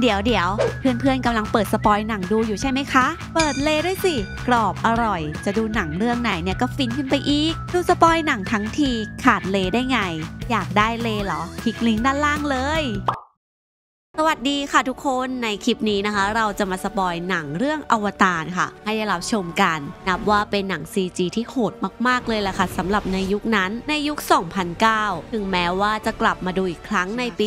เดี๋ยวเดี๋ยว เพื่อนเพื่อนกำลังเปิดสปอยหนังดูอยู่ใช่ไหมคะ เปิดเลยด้วยสิ กรอบอร่อย จะดูหนังเรื่องไหนเนี่ยก็ฟินขึ้นไปอีก ดูสปอยหนังทั้งที ขาดเลได้ไง อยากได้เลเหรอคลิกลิงก์ด้านล่างเลยสวัสดีค่ะทุกคนในคลิปนี้นะคะ เราจะมาสปอยหนังเรื่องอวตารค่ะให้เราชมกัน นับว่าเป็นหนัง CG ที่โหดมากๆเลยแหละค่ะสำหรับในยุคนั้นในยุค 2009 ถึงแม้ว่าจะกลับมาดูอีกครั้งในปี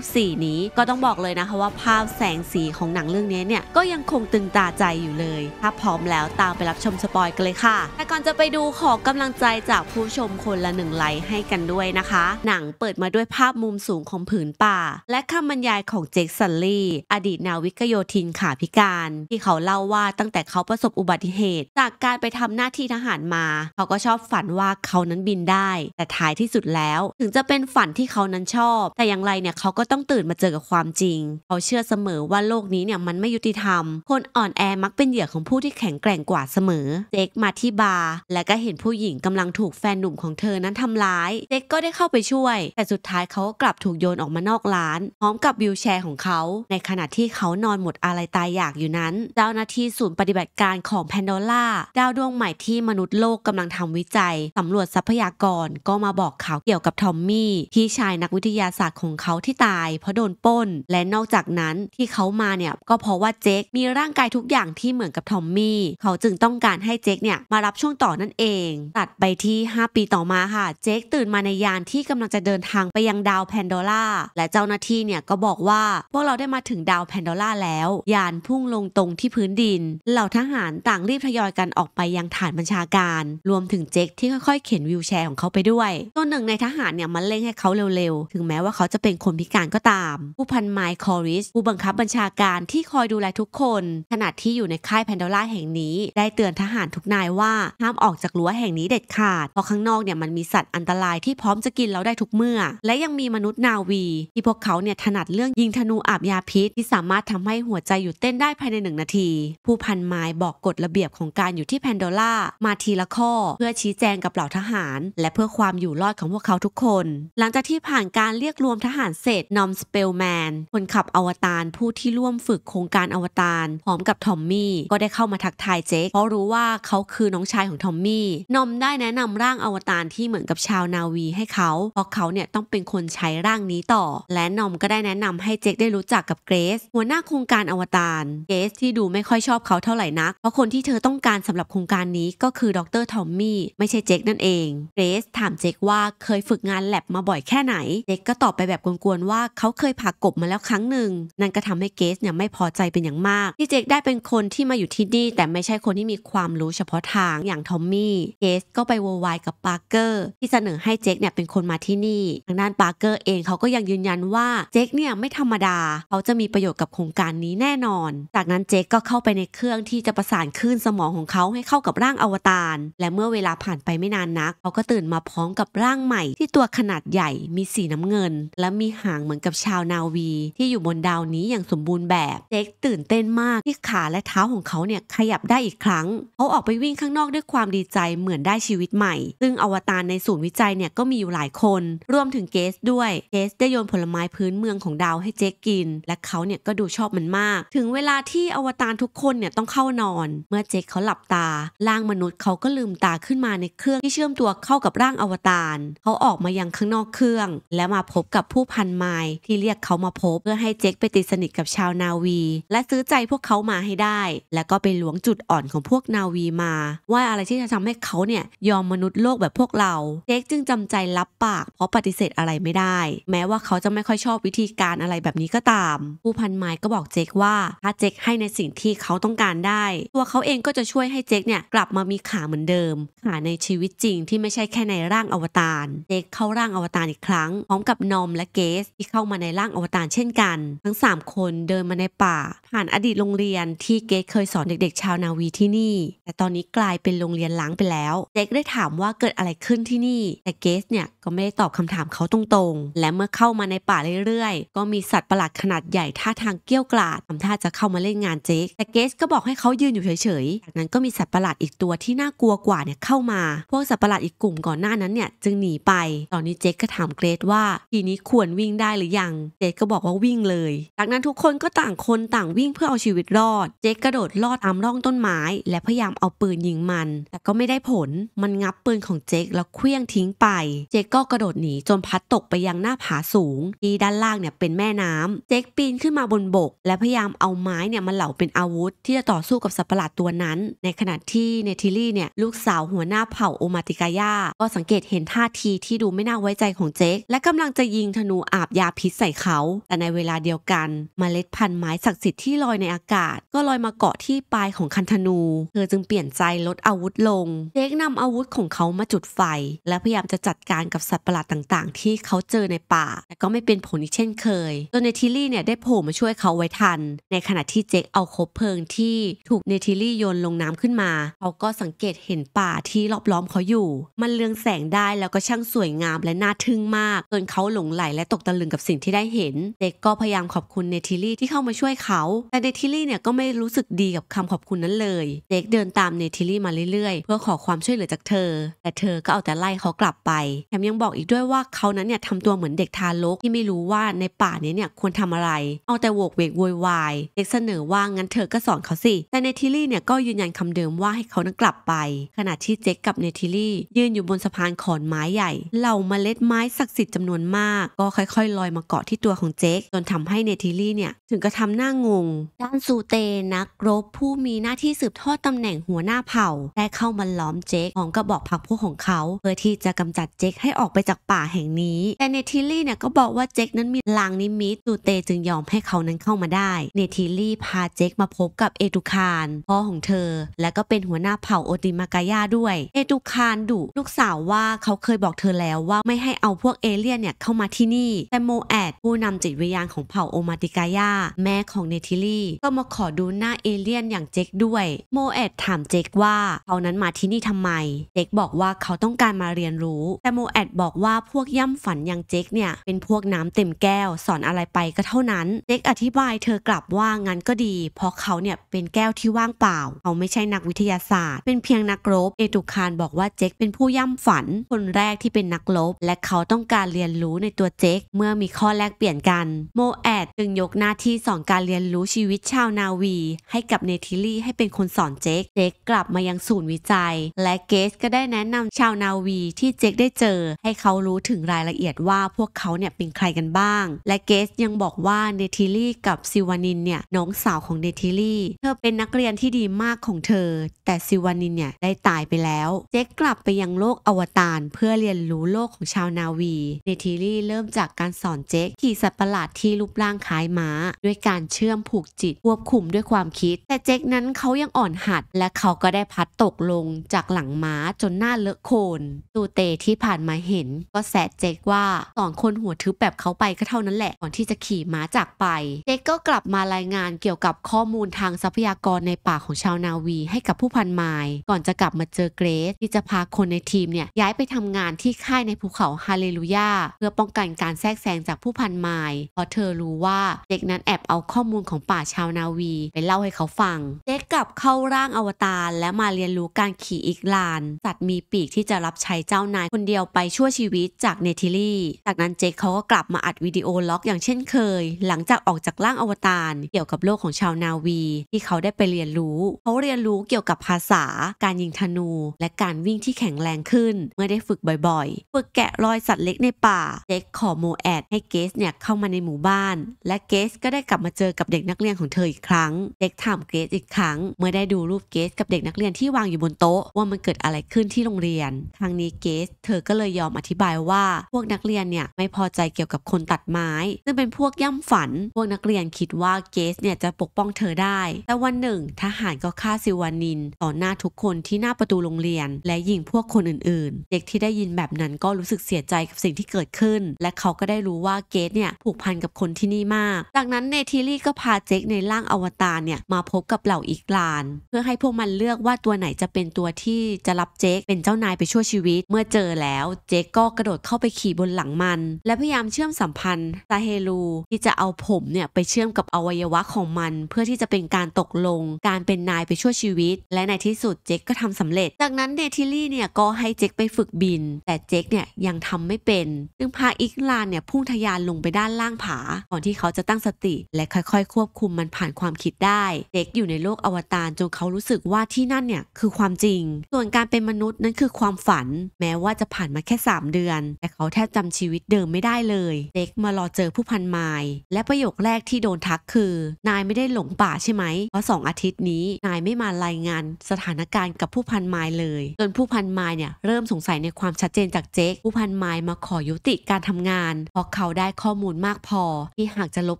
2024 นี้ ก็ต้องบอกเลยนะคะว่าภาพแสงสีของหนังเรื่องนี้เนี่ย ก็ยังคงตึงตาใจอยู่เลย ถ้าพร้อมแล้วตามไปรับชมสปอยกันเลยค่ะ แต่ก่อนจะไปดูขอกำลังใจจากผู้ชมคนละหนึ่งไลค์ให้กันด้วยนะคะ หนังเปิดมาด้วยภาพมุมสูงของผืนป่า และคำบรรยายของของเจคสันลีอดีตนาวิกโยธินขาพิการที่เขาเล่าว่าตั้งแต่เขาประสบอุบัติเหตุจากการไปทำหน้าที่ทหารมาเขาก็ชอบฝันว่าเขานั้นบินได้ แต่ท้ายที่สุดแล้วถึงจะเป็นฝันที่เขานั้นชอบ แต่อย่างไรเนี่ยเขาก็ต้องตื่นมาเจอกับความจริง เขาเชื่อเสมอว่าโลกนี้เนี่ยมันไม่ยุติธรรม คนอ่อนแอมักเป็นเหยื่อของผู้ที่แข็งแกร่งกว่าเสมอเจคมาที่บาร์และก็เห็นผู้หญิงกำลังถูกแฟนหนุ่มของเธอนั้นทำร้ายเจคก็ได้เข้าไปช่วย แต่สุดท้ายเขาก็กลับถูกโยนออกมานอกร้าน พร้อมกับวิวแชร์ของเขา ในขณะที่เขานอนหมดอะไรตายอยากอยู่นั้น เจ้าหน้าที่ศูนย์ปฏิบัติการของแพนโดล่าดาวดวงใหม่ที่มนุษย์โลกกำลังทำวิจัยสำรวจทรัพยากร ก็มาบอกข่าวเกี่ยวกับทอมมี่ที่ชายนักวิทยาศาสตร์ของเขาที่ตายเพราะโดนป้น และนอกจากนั้นที่เขามาเนี่ยก็เพราะว่าเจคมีร่างกายทุกอย่างที่เหมือนกับทอมมี่เขาจึงต้องการให้เจคเนี่ยมารับช่วงต่อนั่นเอง ตัดไปที่ 5 ปีต่อมาค่ะเจคตื่นมาในยานที่กำลังจะเดินทางไปยังดาวแพนโดล่าและเจ้าหน้าที่เนี่ยก็บอกว่าาพวกเราได้มาถึงดาวแพนดอร่าแล้วยานพุ่งลงตรงที่พื้นดินเหล่าทหารต่างรีบทยอยกันออกไปยังฐานบัญชาการ รวมถึงเจคที่ค่อยๆเข็นวิวแชร์ของเขาไปด้วยตัวหนึ่งในทหารเนี่ยมันเร่งให้เขาเร็วๆ ถึงแม้ว่าเขาจะเป็นคนพิการก็ตาม ผู้พันไมค์คอริสผู้บังคับบัญชาการที่คอยดูแลทุกคนขณะที่อยู่ในค่ายแพนดอร่าแห่งนี้ ได้เตือนทหารทุกนายว่าห้ามออกจากรั้วแห่งนี้เด็ดขาดเพราะข้างนอกเนี่ยมันมีสัตว์อันตรายที่พร้อมจะกินเราได้ทุกเมื่อ และยังมีมนุษย์นาวีที่พวกเขาเนี่ยถนัดเรื่องิงธนูอาบยาพิษที่สามารถทำให้หัวใจหยุดเต้นได้ภายในหนึ่งนาทีผู้พันไม้บอกกฎระเบียบของการอยู่ที่แพนโดล่ามาทีละข้อ เพื่อชี้แจงกับเหล่าทหาร และเพื่อความอยู่รอดของพวกเขาทุกคน หลังจากที่ผ่านการเรียกรวมทหารเสร็จนอมสเปลแมนคนขับอวตารผู้ที่ร่วมฝึกโครงการอวตารพร้อมกับทอมมี่ก็ได้เข้ามาทักทายเจคเพราะรู้ว่าเขาคือน้องชายของทอมมี่นอมได้แนะนำร่างอวตารที่เหมือนกับชาวนาวีให้เขา เพราะเขาเนี่ยต้องเป็นคนใช้ร่างนี้ต่อ และนอมก็ได้แนะนำให้ให้เจคได้รู้จักกับเกรซหัวหน้าโครงการอวตารเกรซที่ดูไม่ค่อยชอบเขาเท่าไหร่นัก เพราะคนที่เธอต้องการสำหรับโครงการนี้ก็คือดรทอมมี่ไม่ใช่เจคนั่นเองเกรซถามเจคว่าเคยฝึกงานแลบมาบ่อยแค่ไหน เจคก็ตอบไปแบบกวนๆว่าเขาเคยผ่ากบมาแล้วครั้งหนึ่ง นั่นก็ทำให้เกรสเนี่ยไม่พอใจเป็นอย่างมาก ที่เจคได้เป็นคนที่มาอยู่ที่นี่แต่ไม่ใช่คนที่มีความรู้เฉพาะทางอย่างทอมมี่เกรสก็ไปโวยวายกับปาร์เกอร์ที่เสนอให้เจคเนี่ยเป็นคนมาที่นี่ทางด้านปาร์เกอร์เองเขาก็ยังยืนยันว่าเจคเนี่ยไม่ทรรมดาเขาจะมีประโยชน์กับโครงการนี้แน่นอน จากนั้นเจคก็เข้าไปในเครื่องที่จะประสานคลื่นสมองของเขาให้เข้ากับร่างอวตาร และเมื่อเวลาผ่านไปไม่นานนักเขาก็ตื่นมาพร้อมกับร่างใหม่ ที่ตัวขนาดใหญ่มีสีน้ำเงิน และมีหางเหมือนกับชาวนาวี ที่อยู่บนดาวนี้อย่างสมบูรณ์แบบ เจคตื่นเต้นมากที่ขาและเท้าของเขาเนี่ยขยับได้อีกครั้งเขาออกไปวิ่งข้างนอกด้วยความดีใจเหมือนได้ชีวิตใหม่ ซึ่งอวตารในศูนย์วิจัยเนี่ยก็มีอยู่หลายคนรวมถึงเกสด้วยเกสได้โยนผลไม้พื้นเมืองของดาวให้ให้เจ๊กิน และเขาเนี่ยก็ดูชอบมันมาก ถึงเวลาที่อวตารทุกคนเนี่ยต้องเข้านอน เมื่อเจ๊กเขาหลับตาร่างมนุษย์เขาก็ลืมตาขึ้นมาในเครื่องที่เชื่อมตัวเข้ากับร่างอวตารเขาออกมายังข้างนอกเครื่อง และมาพบกับผู้พันไม้ที่เรียกเขามาพบเพื่อให้เจ๊กไปติดสนิทกับชาวนาวี และซื้อใจพวกเขามาให้ได้แล้วก็ไปหลวงจุดอ่อนของพวกนาวีมาว่าอะไรที่จะทำให้เขาเนี่ยยอมมนุษย์โลกแบบพวกเราเจ๊กจึงจำใจรับปากเพราะปฏิเสธอะไรไม่ได้ แม้ว่าเขาจะไม่ค่อยชอบวิธีการอะไรแบบนี้ก็ตาม ผู้พันไม้ก็บอกเจคว่าถ้าเจคให้ในสิ่งที่เขาต้องการได้ ตัวเขาเองก็จะช่วยให้เจคเนี่ยกลับมามีขาเหมือนเดิม ขาในชีวิตจริง ที่ไม่ใช่แค่ในร่างอวตาร เจคเข้าร่างอวตารอีกครั้งพร้อมกับนอมและเกสที่เข้ามาในร่างอวตารเช่นกัน ทั้ง 3 คนเดินมาในป่า ผ่านอดีตโรงเรียนที่เกสเคยสอนเด็ก ๆ ชาวนาวีที่นี่ แต่ตอนนี้กลายเป็นโรงเรียนล้างไปแล้ว เจคได้ถามว่าเกิดอะไรขึ้นที่นี่ แต่เกสเนี่ยก็ไม่ได้ตอบคำถามเขาตรงๆ และเมื่อเข้ามาในป่าเรื่อยๆ ก็มีสัตว์ประหลาดขนาดใหญ่ท่าทางเกี้ยวกราดทำท่าจะเข้ามาเล่นงานเจคแต่เกสก็บอกให้เขายืนอยู่เฉยๆจากนั้นก็มีสัตว์ประหลาดอีกตัวที่น่ากลัวกว่าเนี่ยเข้ามา พวกสัตว์ประหลาดอีกกลุ่มก่อนหน้านั้นเนี่ยจึงหนีไป ตอนนี้เจคก็ถามเกรซว่าทีนี้ควรวิ่งได้หรือยัง เจคก็บอกว่าวิ่งเลย จากนั้นทุกคนก็ต่างคนต่างวิ่งเพื่อเอาชีวิตรอด เจคกระโดดลอดตามร่องต้นไม้ และพยายามเอาปืนยิงมัน แต่ก็ไม่ได้ผล มันงับปืนของเจคแล้วเคลี้ยงทิ้งไป เจคก็กระโดดหนีจนพัดตกไปยังหน้าผาสูงที่ด้านล่างเนี่ยเป็นแม่นน้ำเจ็กปีนขึ้นมาบนบกและพยายามเอาไม้เนี่ยมาเหล่าเป็นอาวุธที่จะต่อสู้กับสัตว์ประหลาดตัวนั้น ในขณะที่เนทิลี่เนี่ยลูกสาวหัวหน้าเผ่าโอมาติกายาก็สังเกตเห็นท่าทีที่ดูไม่น่าไว้ใจของเจ็กและกำลังจะยิงธนูอาบยาพิษใส่เขาแต่ในเวลาเดียวกันมเมล็ดพันธุ์ไม้ศักดิ์สิทธิ์ที่ลอยในอากาศ ก็ลอยมาเกาะที่ปลายของคันธนูเธอจึงเปลี่ยนใจลดอาวุธลงเจ็กนำอาวุธของเขามาจุดไฟ และพยายามจะจัดการกับสัตว์ประหลาดต่างๆ ที่เขาเจอในป่าแต่ก็ไม่เป็นผลอีกเช่นเคยจนเนทิลี่เนี่ยได้โผล่มาช่วยเขาไว้ทัน ในขณะที่เจคเอาคบเพลิงที่ถูกเนทิลี่โยนลงน้ำขึ้นมาเขาก็สังเกตเห็นป่าที่รอบล้อมเขาอยู่ มันเลืองแสงได้แล้วก็ช่างสวยงามและน่าทึ่งมากจนเขาหลงไหลและตกตะลึงกับสิ่งที่ได้เห็นเจคก็พยายามขอบคุณเนทิลี่ที่เข้ามาช่วยเขา แต่เนทิลี่เนี่ยก็ไม่รู้สึกดีกับคำขอบคุณนั้นเลยเจคเดินตามเนทิลี่มาเรื่อยๆ เพื่อขอความช่วยเหลือจากเธอ แต่เธอก็เอาแต่ไล่เขากลับไปแถมยังบอกอีกด้วยว่าเขานั้นเนี่ยทำตัวเหมือนเด็กทารกที่ไม่รู้ว่าในป่านี้เนี่ยเนี่ยควรทำอะไร เอาแต่โวกเวกโวยวายเด็กเสนอว่างั้นเธอก็สอนเขาสิ แต่เนทิลี่เนี่ยก็ยืนยันคำเดิมว่าให้เขานั้นกลับไป ขณะที่เจ็กกับเนทิลี่ยืนอยู่บนสะพานขอนไม้ใหญ่ เหล่าเมล็ดไม้ศักดิ์สิทธิ์จำนวนมากก็ค่อยๆลอยมาเกาะที่ตัวของเจ็กจนทำให้เนทิลี่เนี่ยถึงกระทำหน้างง ด้านซูเตนักรบผู้มีหน้าที่สืบทอดตำแหน่งหัวหน้าเผ่า ได้เข้ามาล้อมเจ็กพร้อมกับบอกพักพวกของเขา เพื่อที่จะกำจัดเจ็กให้ออกไปจากป่าแห่งนี้ แต่เนทิลี่เนี่ยก็บอกว่าเจ็กนั้นมีลางนิมมิจูเตจึงยอมให้เขานั้นเข้ามาได้ เนทิลี่พาเจคมาพบกับเอตุคารพ่อของเธอ และก็เป็นหัวหน้าเผ่าโอติมากายาด้วย เอตุคารดุลูกสาวว่าเขาเคยบอกเธอแล้วว่าไม่ให้เอาพวกเอเลี่ยนเนี่ยเข้ามาที่นี่ แต่โมแอดผู้นำจิตวิญญาณของเผ่าโอมาติกายา แม่ของเนทิลี่ก็มาขอดูหน้าเอเลี่ยนอย่างเจคด้วย โมแอดถามเจคว่าเขานั้นมาที่นี่ทำไม เจคบอกว่าเขาต้องการมาเรียนรู้ แต่โมแอดบอกว่าพวกย่ำฝันอย่างเจคเนี่ยเป็นพวกน้ำเต็มแก้วสอนอะอะไรไปก็เท่านั้นเด็กอธิบายเธอกลับว่างั้นก็ดีเพราะเขาเนี่ยเป็นแก้วที่ว่างเปล่าเขาไม่ใช่นักวิทยาศาสตร์ เป็นเพียงนักรบเอตุคารบอกว่าเจคเป็นผู้ย่ำฝัน คนแรกที่เป็นนักรบและเขาต้องการเรียนรู้ในตัวเจคเมื่อมีข้อแลกเปลี่ยนกันโมแอดจึงยกหน้าที่สอนการเรียนรู้ชีวิตชาวนาวี ให้กับเนทิลี่ให้เป็นคนสอนเจคเจคกลับมายังศูนย์วิจัย และเกสก็ได้แนะนำชาวนาวีที่เจคได้เจอให้เขารู้ถึงรายละเอียดว่า พวกเขาเนี่ยเป็นใครกันบ้าง และเกสสยังบอกว่าเนทิลี่กับซิวานินเนี่ยน้องสาวของเนทิลี่เธอเป็นนักเรียนที่ดีมากของเธอ แต่ซิวานินเนี่ยได้ตายไปแล้วเจคกลับไปยังโลกอวตารเพื่อเรียนรู้โลกของชาวนาวีเนทิลี่เริ่มจากการสอนเจคขี่สัตว์ประหลาดที่รูปร่างคล้ายม้า ด้วยการเชื่อมผูกจิตควบคุมด้วยความคิด แต่เจคนั้นเขายังอ่อนหัดและเขาก็ได้พัดตกลงจากหลังม้าจนหน้าเลอะโคลนตูเตที่ผ่านมาเห็นก็แซะเจคว่าสอนคนหัวทึบแบบเขาไปก็เท่านั้นแหละก่อนที่จะขี่ม้าจากไปเด็กก็กลับมารายงานเกี่ยวกับข้อมูลทางทรัพยากรในป่าของชาวนาวีให้กับผู้พันไมล์ก่อนจะกลับมาเจอเกรซที่จะพาคนในทีมเนี่ยย้ายไปทำงานที่ค่ายในภูเขาฮาเลลูยาเพื่อป้องกันการแทรกแซงจากผู้พันไมล์เพราะเธอรู้ว่าเด็กนั้นแอบเอาข้อมูลของป่าชาวนาวี ไปเล่าให้เขาฟังเด็กกลับเข้าร่างอวตารและมาเรียนรู้การขี่อีกลานสัตว์มีปีกที่จะรับใช้เจ้านายคนเดียวไปชั่วชีวิตจากเนทิลี่ จากนั้นเจคเขาก็กลับมาอัดวิดีโอล็อกอย่างเช่นเคยหลังจากออกจากร่างอวตารเกี่ยวกับโลกของชาวนาวีที่เขาได้ไปเรียนรู้ เขาเรียนรู้เกี่ยวกับภาษาการยิงธนู และการวิ่งที่แข็งแรงขึ้นเมื่อได้ฝึกบ่อยๆฝึกแกะรอยสัตว์เล็กในป่าเจ็กขอโมแอดให้เกสเนี่ยเข้ามาในหมู่บ้าน และเกสก็ได้กลับมาเจอกับเด็กนักเรียนของเธออีกครั้งเจ็กถามเกสอีกครั้ง เมื่อได้ดูรูปเกสกับเด็กนักเรียนที่วางอยู่บนโต๊ะว่ามันเกิดอะไรขึ้นที่โรงเรียนทางนี้เกส เธอก็เลยยอมอธิบายว่าพวกนักเรียนเนี่ยไม่พอใจเกี่ยวกับคนตัดไม้ซึ่งึ่งเป็นพวกย่ำฝัน พวกนักเรียนคิดว่าเกสเนี่ยจะปกป้องเธอได้ แต่วันหนึ่งทหารก็ฆ่าซิวานิน ต่อหน้าทุกคนที่หน้าประตูโรงเรียน และยิงพวกคนอื่นๆ เด็กที่ได้ยินแบบนั้นก็รู้สึกเสียใจกับสิ่งที่เกิดขึ้น และเขาก็ได้รู้ว่าเกสเนี่ยผูกพันกับคนที่นี่มาก จากนั้นเนทิลี่ก็พาเจคในร่างอวตารเนี่ยมาพบกับเหล่าอีกลานเพื่อให้พวกมันเลือกว่าตัวไหนจะเป็นตัวที่จะรับเจคเป็นเจ้านายไปช่วยชีวิต เมื่อเจอแล้วเจคก็กระโดดเข้าไปขี่บนหลังมัน และพยายามเชื่อมสัมพันธ์ซาเฮลูที่จะเอาผมเนี่ยไปเชื่อมกับอวัยวะของมัน เพื่อที่จะเป็นการตกลง การเป็นนายไปชั่วชีวิต และในที่สุดเจ็กก็ทำสำเร็จ จากนั้นเนทิลี่เนี่ยก็ให้เจ็กไปฝึกบิน แต่เจ็กเนี่ยยังทำไม่เป็นจึงพาอิกลานเนี่ยพุ่งทะยานลงไปด้านล่างผาก่อนที่เขาจะตั้งสติและค่อย ๆ ควบคุมมันผ่านความคิดได้ เจ็กอยู่ในโลกอวตารจนเขารู้สึกว่าที่นั่นเนี่ยคือความจริง ส่วนการเป็นมนุษย์นั้นคือความฝัน แม้ว่าจะผ่านมาแค่ 3 เดือน แต่เขาแทบจำชีวิตเดิมไม่ได้เลยเจ็กมารอเจอผู้5 0ไมล์และประโยคแรกที่โดนทักคือ นายไม่ได้หลงป่าใช่ไหม เพราะสองอาทิตย์นี้ นายไม่มารายงานสถานการณ์กับผู้พันไมล์เลย จนผู้พันไมล์เนี่ยเริ่มสงสัยในความชัดเจนจากเจ๊กผู้พันไมล์มาขอยุติการทำงานเพราะเขาได้ข้อมูลมากพอ ที่หากจะลบ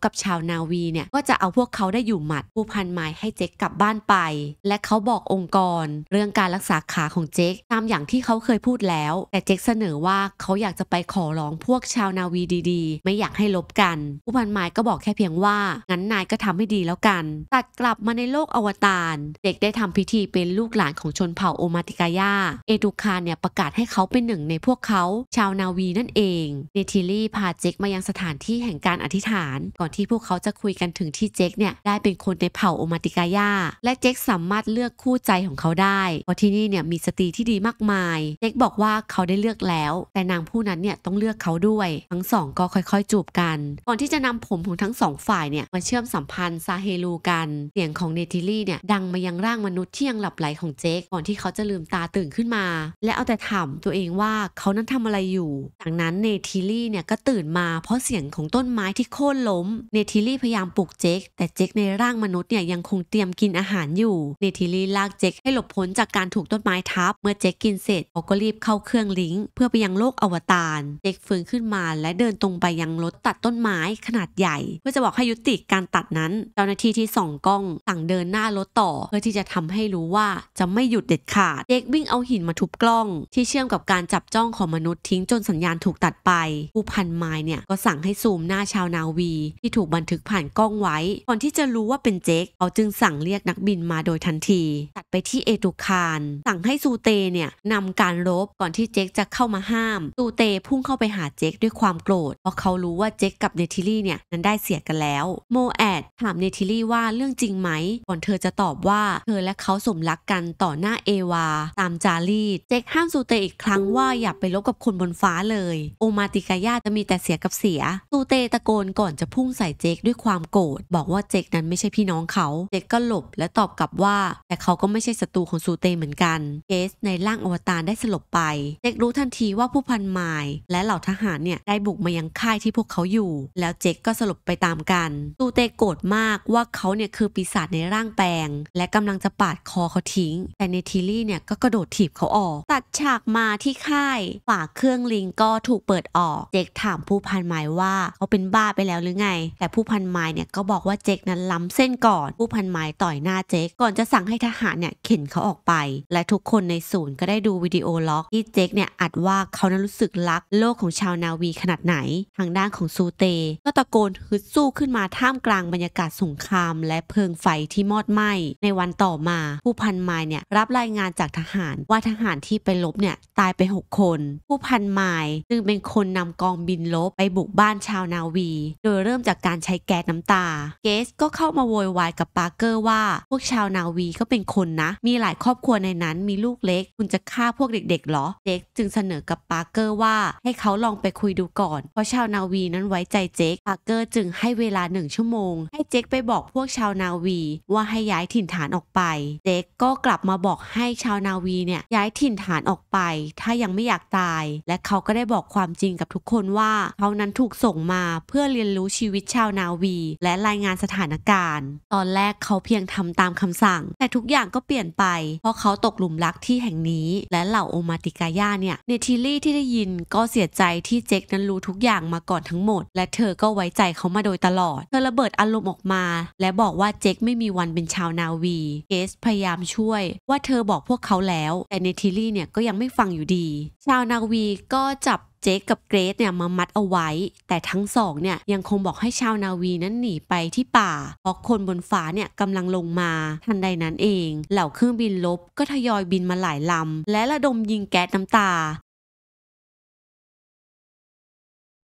กับชาวนาวีเนี่ย ก็จะเอาพวกเขาได้อยู่หมัด ผู้พันไมล์ให้เจ๊กกลับบ้านไป และเขาบอกองค์กร เรื่องการรักษาขาของเจ๊กตามอย่างที่เขาเคยพูดแล้วแต่เจ๊กเสนอว่าเขาอยากจะไปขอร้องพวกชาวนาวีดีๆไม่อยากให้ลบกันผู้พันไม้ก็บอกแค่เพียงว่างั้นนายก็ทำให้ดีแล้วกันตัดกลับมาในโลกอวตารเด็กได้ทำพิธีเป็นลูกหลานของชนเผ่าโอมาติกายา เอดูคาเนี่ยประกาศให้เขาเป็นหนึ่งในพวกเขา ชาวนาวีนั่นเองเนทิลี่พาเจคมายังสถานที่แห่งการอธิษฐาน ก่อนที่พวกเขาจะคุยกันถึงที่เจคเนี่ยได้เป็นคนในเผ่าโอมาติกายา และเจคสามารถเลือกคู่ใจของเขาได้เพราะที่นี่เนี่ยมีสตรีที่ดีมากมายเจคบอกว่าเขาได้เลือกแล้ว แต่นางผู้นั้นเนี่ยต้องเลือกเขาด้วย ทั้งสอง ก็ค่อยๆจูบกันก่อนที่จะนำผมของทั้งสองฝ่ายเนี่ยมาเชื่อมสัมพันธ์ซาเฮลูกันเสียงของเนทิลี่เนี่ยดังมายังร่างมนุษย์ที่ยังหลับไหลของเจคก่อนที่เขาจะลืมตาตื่นขึ้นมา และเอาแต่ถามตัวเองว่าเขานั้นทำอะไรอยู่จากนั้นเนทิลี่เนี่ยก็ตื่นมาเพราะเสียงของต้นไม้ที่โค่นล้มเนทิลี่พยายามปลุกเจคแต่เจคในร่างมนุษย์เนี่ยยังคงเตรียมกินอาหารอยู่เนทิลี่ลากเจคให้หลบพ้นจากการถูกต้นไม้ทับเมื่อเจคกินเสร็จเขาก็รีบเข้าเครื่องลิงก์เพื่อไปยังโลกอวตารเจคฟื้นขึ้นมา และเดินตรงไปยังรถตัดต้นนไม้ขนาดใหญ่เพื่อจะบอกให้ยุติการตัดนั้นเจ้าหน้าที่ที่ส่องกล้องสั่งเดินหน้ารถต่อ เพื่อที่จะทำให้รู้ว่าจะไม่หยุดเด็ดขาดเด็กวิ่งเอาหินมาทุบกล้อง ที่เชื่อมกับการจับจ้องของมนุษย์ทิ้งจนสัญญาณถูกตัดไปผู้พันไม้เนี่ยก็สั่งให้ซูมหน้าชาวนาวี ที่ถูกบันทึกผ่านกล้องไว้ก่อนที่จะรู้ว่าเป็นเจคเขาจึงสั่งเรียกนักบินมาโดยทันทีไปที่เอตุคารสั่งให้ซูเตเนี่ยนำการลบก่อนที่เจคจะเข้ามาห้ามซูเตพุ่งเข้าไปหาเจคด้วยความโกรธเพราะเขารู้ว่าเจคกับเนทิลี่เนี่ยนั้นได้เสียกันแล้วโมแอดถามเนทิลี่ว่าเรื่องจริงไหม ก่อนเธอจะตอบว่าเธอและเขาสมรักกันต่อหน้าเอวาตามจารีดเจคห้ามซูเตอีกครั้งว่าอย่าไปลบกับคนบนฟ้าเลย โอมาติกายาจะมีแต่เสียกับเสีย ซูเตตะโกนก่อนจะพุ่งใส่เจคด้วยความโกรธบอกว่าเจคนั้นไม่ใช่พี่น้องเขาเจคก็หลบและตอบกลับว่า แต่เขาก็ไม่ใช่ศัตรูของซูเตเหมือนกันเกสในร่างอวตารได้สลบไป เจ็กรู้ทันทีว่าผู้พันหมายและเหล่าทหารเนี่ยได้บุกมายังค่ายที่พวกเขาอยู่ แล้วเจ็กก็สลบไปตามกันซูเตโกรธมากว่าเขาเนี่ย คือปีศาจในร่างแปลงและกำลังจะปาดคอเขาทิ้ง แต่เนทิลี่เนี่ย ก็กระโดดถีบเขาออก ตัดฉากมาที่ค่ายฝาเครื่องลิงก็ถูกเปิดออก เจ็กถามผู้พันหมายว่าเขาเป็นบ้าไปแล้วหรือไง แต่ผู้พันหมายเนี่ยก็บอกว่าเจ็กนั้นล้ำเส้นก่อน ผู้พันหมายต่อยหน้าเจ็กก่อนจะสั่งให้ทหารเนี่ยเี่ยเข็นเขาออกไป และทุกคนในศูนย์ก็ได้ดูวิดีโอล็อก ที่เจคเนี่ยอัดว่าเขานั้นรู้สึกรักโลกของชาวนาวีขนาดไหน ทางด้านของซูเต ก็ตะโกนฮึดสู้ขึ้นมาท่ามกลางบรรยากาศสงคราม และเพลิงไฟที่มอดไหม้ในวันต่อมา ผู้พันไม้เนี่ยรับรายงานจากทหาร ว่าทหารที่ไปลบเนี่ยตายไป 6 คน ผู้พันไม้จึงเป็นคนนำกองบินลบไปบุกบ้านชาวนาวี โดยเริ่มจากการใช้แก๊สน้ำตาเกสก็เข้ามาโวยวายกับปาร์เกอร์ว่า พวกชาวนาวีก็เป็นคนนะะมีหลายครอบครัวในนั้นมีลูกเล็กคุณจะฆ่าพวกเด็กๆหรอเจคจึงเสนอกับปาร์เกอร์ว่าให้เขาลองไปคุยดูก่อนเพราะชาวนาวีนั้นไว้ใจเจคปาร์เกอร์จึงให้เวลาหนึ่งชั่วโมง ให้เจคไปบอกพวกชาวนาวี ว่าให้ย้ายถิ่นฐานออกไปเจคก็กลับมาบอกให้ชาวนาวีเนี่ยย้ายถิ่นฐานออกไป ถ้ายังไม่อยากตาย และเขาก็ได้บอกความจริงกับทุกคนว่าเขานั้นถูกส่งมาเพื่อเรียนรู้ชีวิตชาวนาวี และรายงานสถานการณ์ ตอนแรกเขาเพียงทำตามคำสั่ง แต่ทุกอย่างก็เปปลี่ยนไปเพราะเขาตกหลุมรักที่แห่งนี้และเหล่าโอมาติกาย่าเนี่ยเนทิลี่ที่ได้ยินก็เสียใจที่เจคนั้นรู้ทุกอย่างมาก่อนทั้งหมด และเธอก็ไว้ใจเขามาโดยตลอด เธอระเบิดอารมณ์ออกมาและบอกว่าเจคไม่มีวันเป็นชาวนาวีเกสพยายามช่วยว่าเธอบอกพวกเขาแล้วแต่เนทิลี่เนี่ยก็ยังไม่ฟังอยู่ดี ชาวนาวีก็จับเจคกับเกรซเนี่ยมามัดเอาไว้ แต่ทั้งสองเนี่ย ยังคงบอกให้ชาวนาวีนั้นหนีไปที่ป่า เพราะคนบนฟ้าเนี่ยกำลังลงมาทันใดนั้นเอง เหล่าเครื่องบินลบ ก็ทยอยบินมาหลายลำ และระดมยิงแก๊สน้ำตา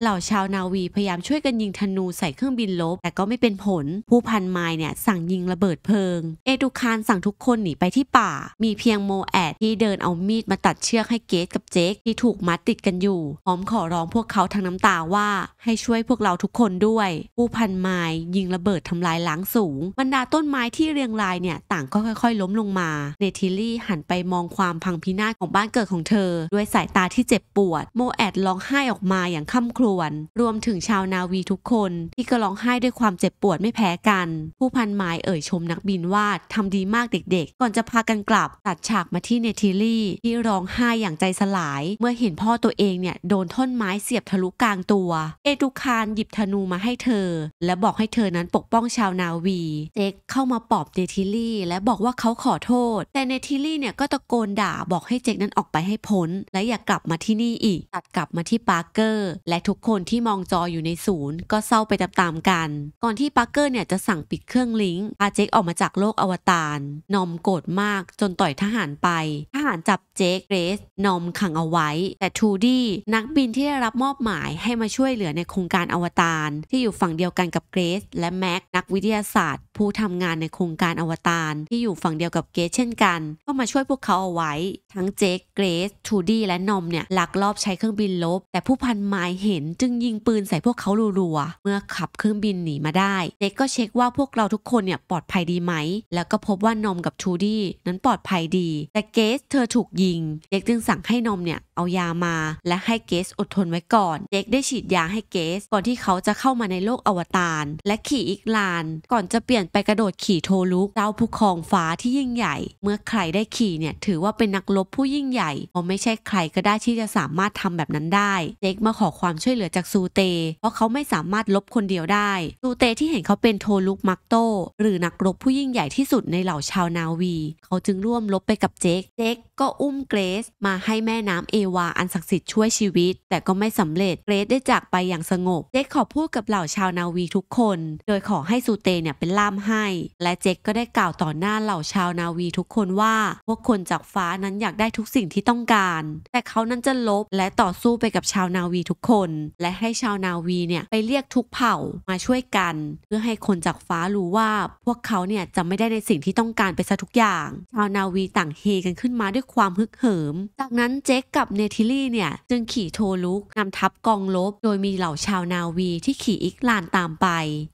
เหล่าชาวนาวีพยายามช่วยกันยิงธนูใส่เครื่องบินลบแต่ก็ไม่เป็นผลผู้พันไมเนี่ยสั่งยิงระเบิดเพลิงเอดูคารสั่งทุกคนหนีไปที่ป่า มีเพียงโมแอดที่เดินเอามีดมาตัดเชือกให้เกตกับเจคที่ถูกมัดติดกันอยู่พร้อมขอร้องพวกเขาทางน้ำตาว่าให้ช่วยพวกเราทุกคนด้วย ผู้พันไมยิงระเบิดทำลายล้างสูง บรรดาต้นไม้ที่เรียงรายเนี่ยต่างก็ค่อย ๆ ล้มลงมาเนทิลี่หันไปมองความพังพินาศของบ้านเกิดของเธอ ด้วยสายตาที่เจ็บปวดโมแอดร้องไห้ออกมาอย่างค่ำครรวนรวมถึงชาวนาวีทุกคนที่ก็ร้องไห้ด้วยความเจ็บปวดไม่แพ้กัน ผู้พันไม้เอ่ยชมนักบินว่าทำดีมากเด็กๆ ก่อนจะพากันกลับตัดฉากมาที่เนทิลี่ ที่ร้องไห้อย่างใจสลาย เมื่อเห็นพ่อตัวเองเนี่ยโดนท่อนไม้เสียบทะลุกลางตัวเอตุคารหยิบธนูมาให้เธอ และบอกให้เธอนั้นปกป้องชาวนาวีเจคเข้ามาปอบเนทิลี่และบอกว่าเขาขอโทษ แต่เนทิลี่เนี่ยก็ตะโกนด่าบอกให้เจคนั้นออกไปให้พ้น และอย่ากลับมาที่นี่อีกตัดกลับมาที่ปาร์เกอร์ และทุกกคนที่มองจออยู่ในศูนย์ ก็เศร้าไปตามๆกัน ก่อนที่ปาร์เกอร์เนี่ย จะสั่งปิดเครื่องลิงก์อาเจคออกมาจากโลกอวตารนอมโกรธมาก จนต่อยทหารไป ทหารจับเจคเรสนอมขังเอาไว้ แต่ทูดี้นักบินที่ได้รับมอบหมาย ให้มาช่วยเหลือในโครงการอวตารที่อยู่ฝั่งเดียวกันกับเกรสและแม็กนักวิทยาศาสตร์ ผู้ทำงานในโครงการอวตารที่อยู่ฝั่งเดียวกับเกรสเช่นกันก็มาช่วยพวกเขาเอาไว้ ทั้งเจคเกรสทูดี้และนอมเนี่ยลักลอบใช้เครื่องบินลบ แต่ผู้พันไม้เห็นจึงยิงปืนใส่พวกเขารัวๆ เมื่อขับเครื่องบินหนีมาได้ เด็กก็เช็คว่าพวกเราทุกคนเนี่ยปลอดภัยดีไหม แล้วก็พบว่านมกับทูดี้นั้นปลอดภัยดี แต่เกสเธอถูกยิง เด็กจึงสั่งให้นมเนี่ย เอายามาและให้เกสอดทนไว้ก่อน เด็กได้ฉีดยาให้เกส ก่อนที่เขาจะเข้ามาในโลกอวตารและขี่อีกลาน ก่อนจะเปลี่ยนไปกระโดดขี่โทลุกเจ้าภูคองฟ้าที่ยิ่งใหญ่ เมื่อใครได้ขี่เนี่ยถือว่าเป็นนักลบผู้ยิ่งใหญ่เพราะไม่ใช่ใครก็ได้ที่จะสามารถทำแบบนั้นได้เด็กมาขอความช่วยเหลือจากซูเต เพราะเขาไม่สามารถลบคนเดียวได้ ซูเตที่เห็นเขาเป็นโทลุกมักโตหรือนักรบผู้ยิ่งใหญ่ที่สุดในเหล่าชาวนาวี เขาจึงร่วมลบไปกับเจคเจคก็อุ้มเกรซมาให้แม่น้ำเอวาอันศักดิ์สิทธิ์ช่วยชีวิตแต่ก็ไม่สำเร็จเกรซได้จากไปอย่างสงบเจคขอพูดกับเหล่าชาวนาวีทุกคน โดยขอให้ซูเตเนี่ยเป็นล่ามให้ และเจคก็ได้กล่าวต่อหน้าเหล่าชาวนาวีทุกคนว่า พวกคนจากฟ้านั้นอยากได้ทุกสิ่งที่ต้องการ แต่เขานั้นจะลบและต่อสู้ไปกับชาวนาวีทุกคน และให้ชาวนาวีเนี่ยไปเรียกทุกเผ่ามาช่วยกัน เพื่อให้คนจากฟ้ารู้ว่าพวกเขาเนี่ยจะไม่ได้ในสิ่งที่ต้องการไปซะทุกอย่าง ชาวนาวีต่างเฮกันขึ้นมาด้วยความฮึกเหิม จากนั้นเจคกกับเนทิลี่เนี่ย จึงขี่โทลุกนำทัพกองลบ โดยมีเหล่าชาวนาวีที่ขี่อิกลานตามไป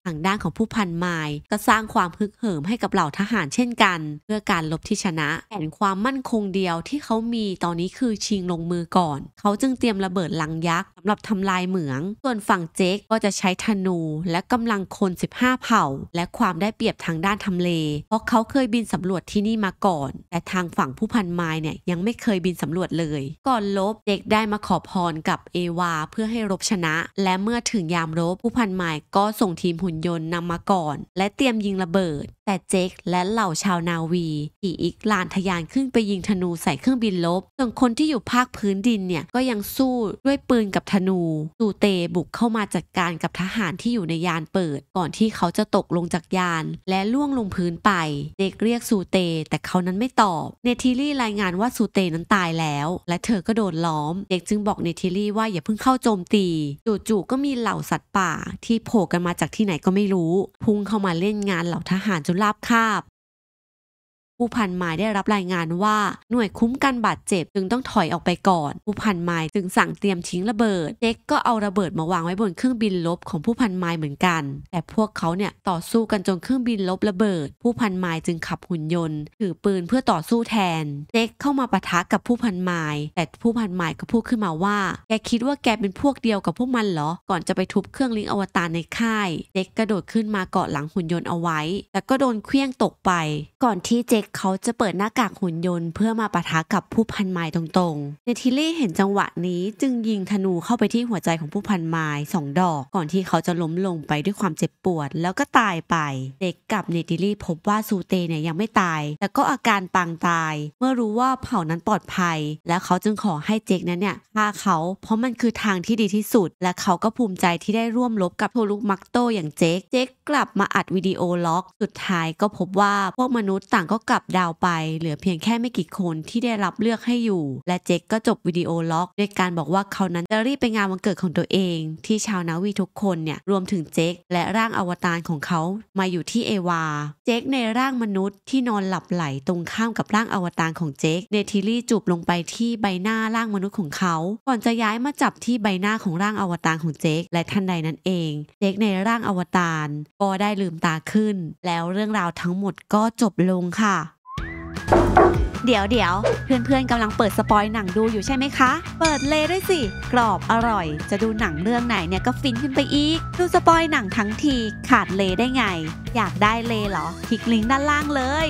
ทางด้านของผู้พันไมล์ก็สร้างความฮึกเหิมให้กับเหล่าทหารเช่นกัน เพื่อการลบที่ชนะแผนความมั่นคงเดียวที่เขามีตอนนี้คือชิงลงมือก่อน เขาจึงเตรียมระเบิดลังยักษ์สำหรับทำลายเหมือง ส่วนฝั่งเจคกก็จะใช้ธนู และกำลังคน15เผ่าและความได้เปรียบทางด้านทำเล เพราะเขาเคยบินสำรวจที่นี่มาก่อน แต่ทางฝั่งผู้พันไม้เนี่ยยังไม่เคยบินสำรวจเลย ก่อนลบเด็กได้มาขอพรกับเอวาเพื่อให้รบชนะ และเมื่อถึงยามรบ ผู้พันไมา์ก็ส่งทีมหุ่นยนต์นำมาก่อน และเตรียมยิงระเบิดแต่เจคและเหล่าชาวนาวี อีอีกลานทยานขึ้นไปยิงธนูใส่เครื่องบินลบส่วนคนที่อยู่ภาคพื้นดินเนี่ยก็ยังสู้ด้วยปืนกับธนูตูเตบุกเข้ามาจัดกการกับทหารที่อยู่ในยานเปิด ก่อนที่เขาจะตกลงจากยาน และล่วงลงพื้นไปเจคกเรียกสูเต แต่เขานั้นไม่ตอบเนทิลี่รายงานว่าสูเตนั้นตายแล้ว และเธอก็โดนล้อมเจคกจึงบอกเนทิลี่ว่าอย่าเพิ่งเข้าโจมตีจู่ๆก็มีเหล่าสัตว์ป่าที่โผล่กันมาจากที่ไหนก็ไม่รู้พุ่งเข้ามาเล่นงานเหล่าทหารจนลาบคาบผู้พันไม้ได้รับรายงานว่าหน่วยคุ้มกันบาดเจ็บจึงต้องถอยออกไปก่อน ผู้พันไม้จึงสั่งเตรียมทิ้งระเบิดเจ็กก็เอาระเบิดมาวางไว้บนเครื่องบินลบของผู้พันไม้เหมือนกัน แต่พวกเขาเนี่ยต่อสู้กันจนเครื่องบินลบระเบิด ผู้พันไม้จึงขับหุ่นยนต์ถือปืนเพื่อต่อสู้แทนเจ็กเข้ามาปะทะกับผู้พันไม้แต่ผู้พันไม้ก็พูดขึ้นมาว่าแกคิดว่าแกเป็นพวกเดียวกับพวกมันเหรอก่อนจะไปทุบเครื่องลิงอวตารในค่ายเจ็กกระโดดขึ้นมาเกาะหลังหุ่นยนต์เอาไว้แต่ก็โดนเคลื่องตกไปก่อนที่เจกเขาจะเปิดหน้ากากหุ่นยนต์เพื่อมาปะทะกับผู้พันไม้ตรงๆ เนทิลี่เห็นจังหวะนี้จึงยิงธนูเข้าไปที่หัวใจของผู้พันไม้สองดอก ก่อนที่เขาจะล้มลงไปด้วยความเจ็บปวดแล้วก็ตายไปเด็กกับเนทิลี่พบว่าซูเตเนี่ยยังไม่ตายแต่ก็อาการปางตาย เมื่อรู้ว่าเผ่านั้นปลอดภัย และเขาจึงขอให้เจกนั้นเนี่ยฆ่าเขาเพราะมันคือทางที่ดีที่สุดและเขาก็ภูมิใจที่ได้ร่วมรบกับโทลุกมักโตอย่างเจกเจกกลับมาอัดวิดีโอล็อกสุดท้ายก็พบว่าพวกมนุษย์ต่างก็กกับดาวไปเหลือเพียงแค่ไม่กี่คนที่ได้รับเลือกให้อยู่ และเจคก็จบวิดีโอล็อกด้วยการบอกว่าเขานั้นจะรีบไปงานวันเกิดของตัวเอง ที่ชาวนาวีทุกคนเนี่ยรวมถึงเจคและร่างอวตารของเขา มาอยู่ที่เอวาเจคในร่างมนุษย์ ที่นอนหลับไหลตรงข้ามกับร่างอวตารของเจคเนทิลี่จูบลงไปที่ใบหน้าร่างมนุษย์ของเขา ก่อนจะย้ายมาจับที่ใบหน้าของร่างอวตารของเจคและทันใดนั้นเอง เจคในร่างอวตารก็ได้ลืมตาขึ้น แล้วเรื่องราวทั้งหมดก็จบลงค่ะเดี๋ยวเดี๋ยว เพื่อนเพื่อนกำลังเปิดสปอยหนังดูอยู่ใช่ไหมคะ เปิดเลยด้วยสิ กรอบอร่อย จะดูหนังเรื่องไหนเนี่ยก็ฟินขึ้นไปอีก ดูสปอยหนังทั้งที ขาดเลได้ไง อยากได้เลเหรอคลิกลิงก์ด้านล่างเลย